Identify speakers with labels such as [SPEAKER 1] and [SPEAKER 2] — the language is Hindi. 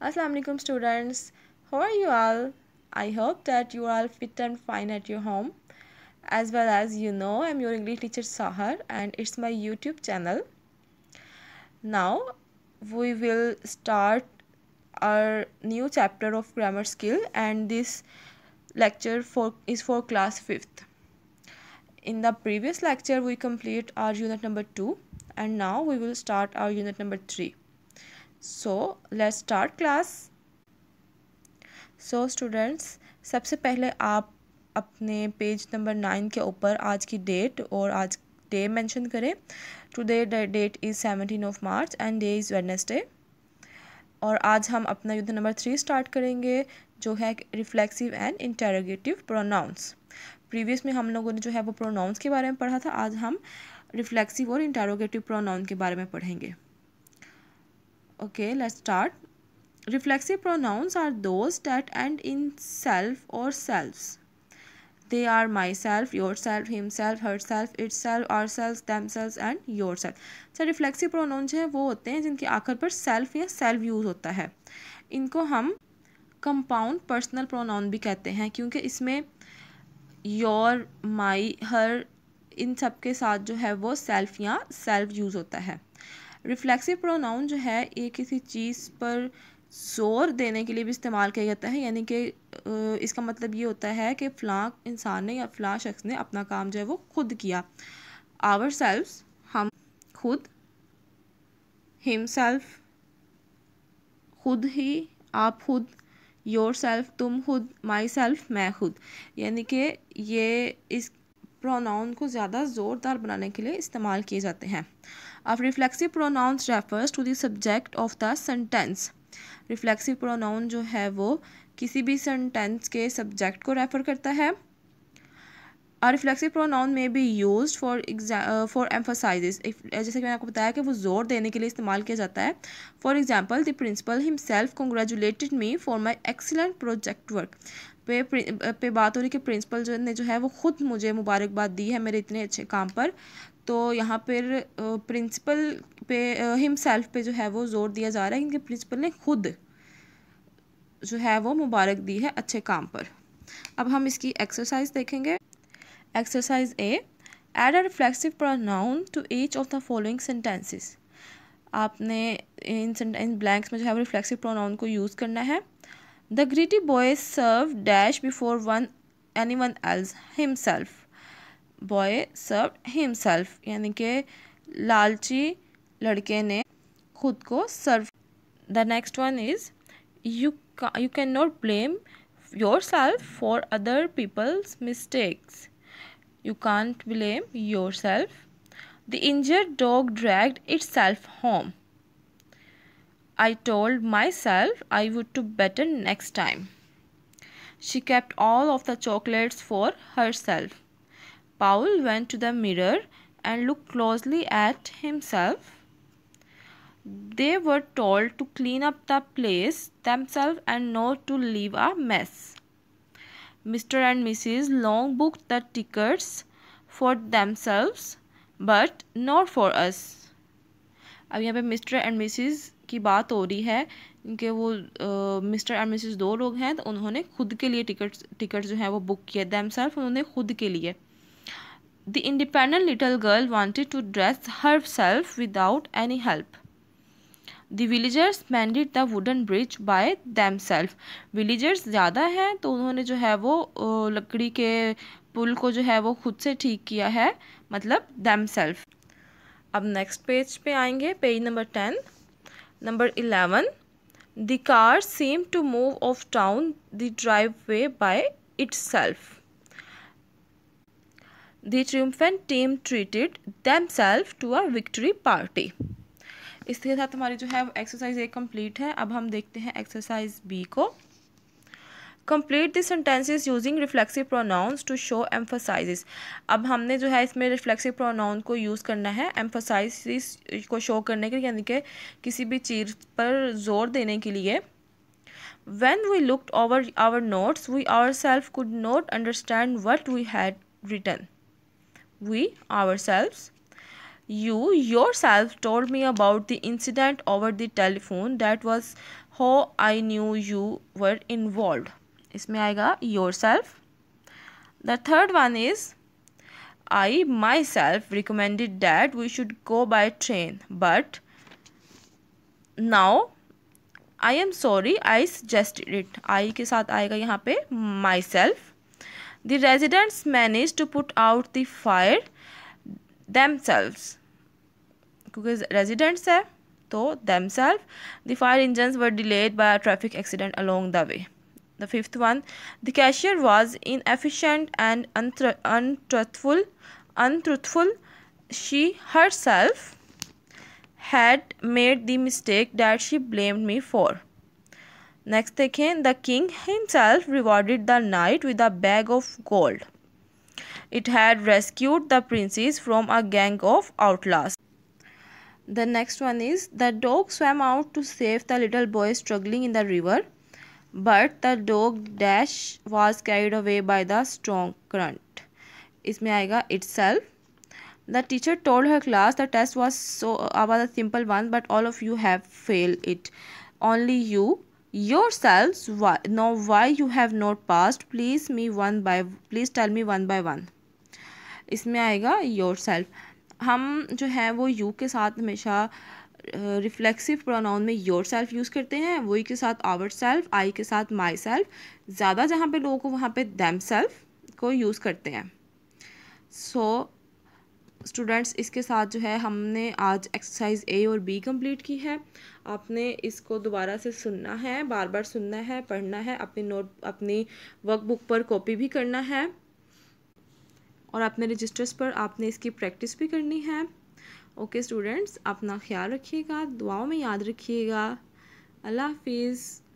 [SPEAKER 1] Assalamu alaikum students how are you all i hope that you are all fit and fine at your home as well as you know i'm your english teacher sahar and it's my youtube channel now we will start our new chapter of grammar skill and this lecture for is for class 5th in the previous lecture we complete our unit number 2 and now we will start our unit number 3 so let start class so students सबसे पहले आप अपने पेज नंबर नाइन के ऊपर आज की डेट और आज डे मेंशन करें today date is seventeen of March and day is Wednesday और आज हम अपना युद्ध नंबर थ्री स्टार्ट करेंगे जो है reflexive and interrogative pronouns previous में हम लोगों ने जो है वो प्रोनाउंस के बारे में पढ़ा था आज हम रिफ्लेक्सिव और इंटेरोगेटिव प्रोनाउन के बारे में पढ़ेंगे okay let's start reflexive pronouns are those that end in self or selves they are myself yourself himself herself itself ourselves themselves and yourself sir reflexive pronoun जो है वो होते हैं जिनके आखिर पर सेल्फ या सेल्फ यूज़ होता है इनको हम कंपाउंड पर्सनल प्रोनाउन भी कहते हैं क्योंकि इसमें योर माई हर इन सब के साथ जो है वो सेल्फ या सेल्फ यूज़ होता है रिफ्लेक्सिव प्रोनाउन जो है ये किसी चीज़ पर जोर देने के लिए भी इस्तेमाल किया जाता है यानी कि इसका मतलब ये होता है कि फ़लाँ इंसान ने या फ़लाँ शख्स ने अपना काम जो है वो खुद किया आवर सेल्फ हम खुद हिम सेल्फ खुद ही आप खुद योर सेल्फ तुम खुद माई सेल्फ मैं खुद यानी कि ये इस प्रोनाउन को ज़्यादा ज़ोरदार बनाने के लिए इस्तेमाल किए जाते हैं अब reflexive pronouns refers to the subject of the reflexive pronoun जो है वो किसी भी सेंटेंस के सब्जेक्ट को रेफर करता है और रिफ्लेक्सिव प्रोनाउन में भी यूज फॉर फॉर एम्फोसाइज जैसे कि मैंने आपको बताया कि वो जोर देने के लिए इस्तेमाल किया जाता है for example the principal himself congratulated me for my excellent project work पे uh, पे बात हो रही कि प्रिंसिपल जो ने जो है वो ख़ुद मुझे मुबारकबाद दी है मेरे इतने अच्छे काम पर तो यहाँ पर प्रिंसिपल पे हिमसेल्फ पे जो है वो ज़ोर दिया जा रहा है क्योंकि प्रिंसिपल ने खुद जो है वो मुबारक दी है अच्छे काम पर अब हम इसकी एक्सरसाइज देखेंगे exercise A add a reflexive pronoun to each of the following sentences आपने इन इन ब्लैंक्स में जो है वो रिफ्लेक्सिव प्रोनाउन को यूज़ करना है the greedy boy serve dash before one anyone else himself Boy, served himself. यानी कि लालची लड़के ने खुद को serve the next one is you you cannot blame yourself for other people's mistakes. you can't blame yourself. The injured dog dragged itself home. I told myself I would do better next time. She kept all of the chocolates for herself. Paul went to the mirror and looked closely at himself. They were told to clean up the place themselves and not to leave a mess. Mr. and Mrs. Long booked the tickets for themselves but not for us. अब यहाँ पे मिस्टर एंड मिसिज़ की बात हो रही है कि वो मिस्टर एंड मिसिस दो लोग हैं तो उन्होंने खुद के लिए टिकट टिकट जो है वो बुक किए दैम सेल्फ उन्होंने खुद के लिए The independent little girl wanted to dress herself without any help. The villagers mended the wooden bridge by themselves. Villagers zyada hain to unhone jo hai wo lakdi ke pul ko jo hai wo khud se theek kiya hai matlab themselves ab next page pe aayenge page number 10 number 11 the car seemed to move off town the driveway by itself The triumphant team treated themselves to a victory party. इसके साथ हमारी जो है एक्सरसाइज ए कंप्लीट है अब हम देखते हैं एक्सरसाइज बी को complete this sentences using reflexive pronouns to show emphasise अब हमने जो है इसमें रिफ्लेक्सिव प्रोनाउन को यूज़ करना है एम्फोसाइज को शो करने के लिए यानी कि किसी भी चीज़ पर जोर देने के लिए we looked over our notes we ourselves could not understand what we had written we ourselves you yourself told me about the incident over the telephone that was how i knew you were involved isme aayega yourself the third one is i myself recommended that we should go by train but now i am sorry i suggested it i ke sath aayega yahan myself the residents managed to put out the fire themselves. Because residents are, so themselves. The fire engines were delayed by a traffic accident along the way. The fifth one, the cashier was inefficient and untruthful. Untruthful. She herself had made the mistake that she blamed me for. Next देखिए the king himself rewarded the knight with a bag of gold. It had rescued the princess from a gang of outlaws. The next one is the dog swam out to save the little boy struggling in the river, but the dog dash was carried away by the strong current. इसमें aiga itself. The teacher told her class the test was so uh, was a simple one, but all of you have failed it. Only you yourselves why, know why you have not passed please me one by please tell me one by one इसमें आएगा योर सेल्फ हम जो हैं वो यू के साथ हमेशा रिफ्लेक्सिव प्रोनाउन में योर सेल्फ यूज़ करते हैं वही के साथ आवर सेल्फ आई के साथ माई सेल्फ ज़्यादा जहाँ पे लोगों को वहाँ पे दैम सेल्फ को यूज़ करते हैं सो so, स्टूडेंट्स इसके साथ जो है हमने आज एक्सरसाइज ए और बी कंप्लीट की है आपने इसको दोबारा से सुनना है बार बार सुनना है पढ़ना है अपनी नोट अपनी वर्कबुक पर कॉपी भी करना है और अपने रजिस्टर्स पर आपने इसकी प्रैक्टिस भी करनी है ओके स्टूडेंट्स अपना ख्याल रखिएगा दुआओं में याद रखिएगा अल्लाह हाफिज़